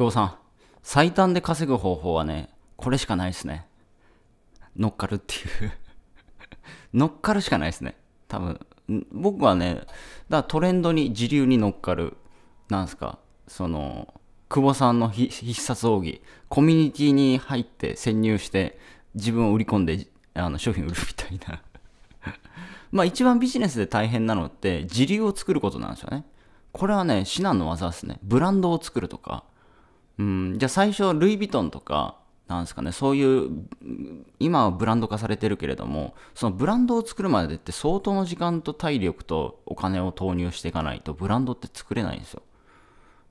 久保さん、最短で稼ぐ方法はね、これしかないですね。乗っかるっていう 乗っかるしかないですね。多分、僕はね、だトレンドに、時流に乗っかる、なんすか、その、久保さんの必殺奥義、コミュニティに入って潜入して、自分を売り込んで、あの商品を売るみたいな まあ一番ビジネスで大変なのって、時流を作ることなんですよね。これはね、至難の技ですね。ブランドを作るとか、うん、じゃあ最初、ルイ・ヴィトンとか、なんですかね、そういう、今はブランド化されてるけれども、そのブランドを作るまでって相当の時間と体力とお金を投入していかないと、ブランドって作れないんですよ。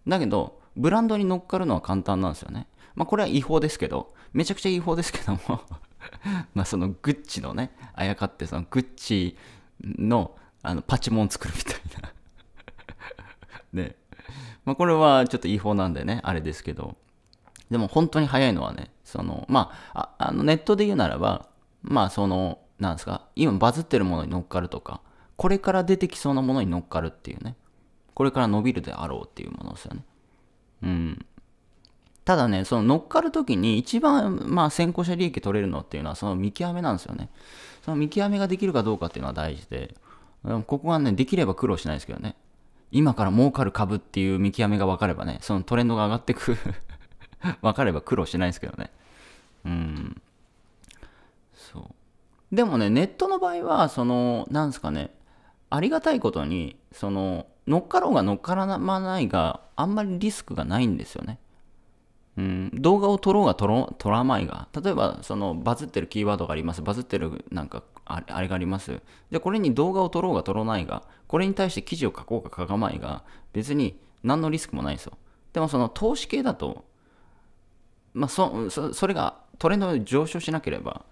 だけど、ブランドに乗っかるのは簡単なんですよね。まあこれは違法ですけど、めちゃくちゃ違法ですけども まあそのグッチのね、あやかってそのグッチのあのパチモン作るみたいな ね、まあ、これはちょっと違法なんでね、あれですけど。でも本当に早いのはね、その、まあ、あのネットで言うならば、まあその、なんですか、今バズってるものに乗っかるとか、これから出てきそうなものに乗っかるっていうね。これから伸びるであろうっていうものですよね。うん。ただね、その乗っかるときに一番、まあ、先行者利益取れるのっていうのはその見極めなんですよね。その見極めができるかどうかっていうのは大事で、でここはね、できれば苦労しないですけどね。今から儲かる株っていう見極めが分かればね、そのトレンドが上がってく 分かれば苦労しないですけどね。うん。そう。でもね、ネットの場合は、その、なんですかね、ありがたいことに、その、乗っかろうが乗っからまないがあんまりリスクがないんですよね。うん、動画を撮ろうが撮ろ撮らないが、例えばそのバズってるキーワードがあります、バズってるなんかあれがあります。じゃこれに動画を撮ろうが撮らないが、これに対して記事を書こうか書かないが、別に何のリスクもないですよ。でもその投資系だと、まあそ、そそれがトレンド上昇しなければ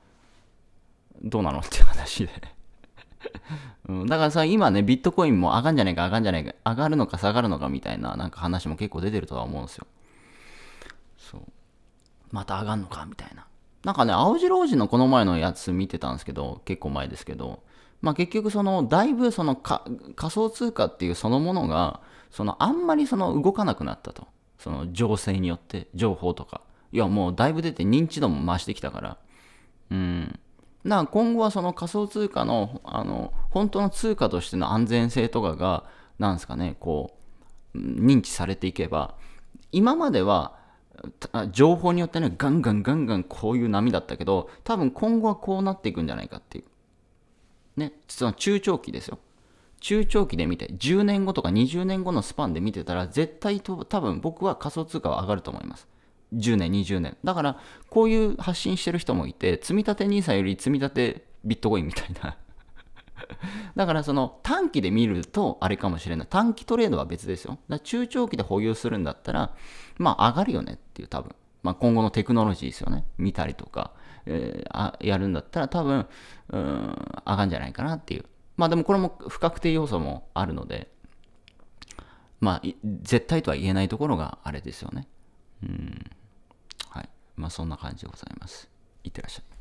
どうなのっていう話でうん、だからさ、今ね、ビットコインも上がんじゃねえか、上がんじゃねえか、上がるのか下がるのかみたいななんか話も結構出てるとは思うんですよ。そうまた上がんのかみたいななんかね青白王子のこの前のやつ見てたんですけど結構前ですけどまあ結局そのだいぶその仮想通貨っていうそのものがそのあんまりその動かなくなったとその情勢によって情報とかいやもうだいぶ出て認知度も増してきたからうんな今後はその仮想通貨のあの本当の通貨としての安全性とかがなんですかねこう認知されていけば今までは情報によってね、ガンガンガンガンこういう波だったけど、多分今後はこうなっていくんじゃないかっていう。ね、実は中長期ですよ。中長期で見て、10年後とか20年後のスパンで見てたら、絶対と多分僕は仮想通貨は上がると思います。10年、20年。だから、こういう発信してる人もいて、積み立て NISA より積み立てビットコインみたいなだからその短期で見るとあれかもしれない。短期トレードは別ですよ。だ中長期で保有するんだったら、まあ上がるよねっていう多分。まあ、今後のテクノロジーですよね。見たりとか、えー、あやるんだったら多分、うん、上がるんじゃないかなっていう。まあでもこれも不確定要素もあるので、まあ、絶対とは言えないところがあれですよね。うん。はい。まあそんな感じでございます。いってらっしゃい。